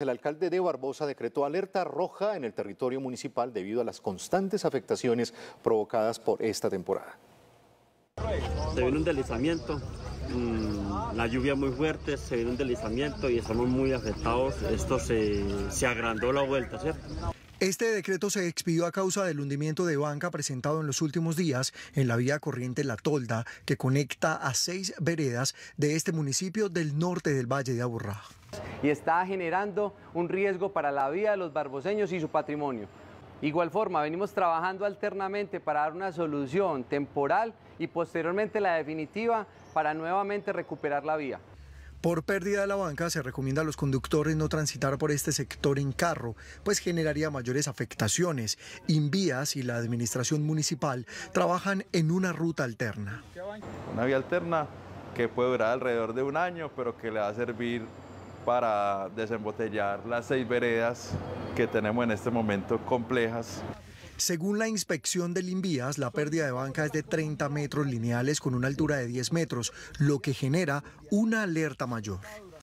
El alcalde de Barbosa decretó alerta roja en el territorio municipal debido a las constantes afectaciones provocadas por esta temporada. Se viene un deslizamiento, mm, la lluvia muy fuerte, se viene un deslizamiento y estamos muy afectados. Esto se, agrandó la vuelta, ¿cierto? Este decreto se expidió a causa del hundimiento de banca presentado en los últimos días en la vía corriente La Tolda, que conecta a seis veredas de este municipio del norte del Valle de Aburrá y está generando un riesgo para la vida de los barboseños y su patrimonio. Igual forma, venimos trabajando alternamente para dar una solución temporal y posteriormente la definitiva para nuevamente recuperar la vía. Por pérdida de la banca, se recomienda a los conductores no transitar por este sector en carro, pues generaría mayores afectaciones. Invías y la administración municipal trabajan en una ruta alterna. Una vía alterna que puede durar alrededor de un año, pero que le va a servir para desembotellar las seis veredas que tenemos en este momento complejas. Según la inspección de Invías, la pérdida de banca es de 30 metros lineales con una altura de 10 metros, lo que genera una alerta mayor.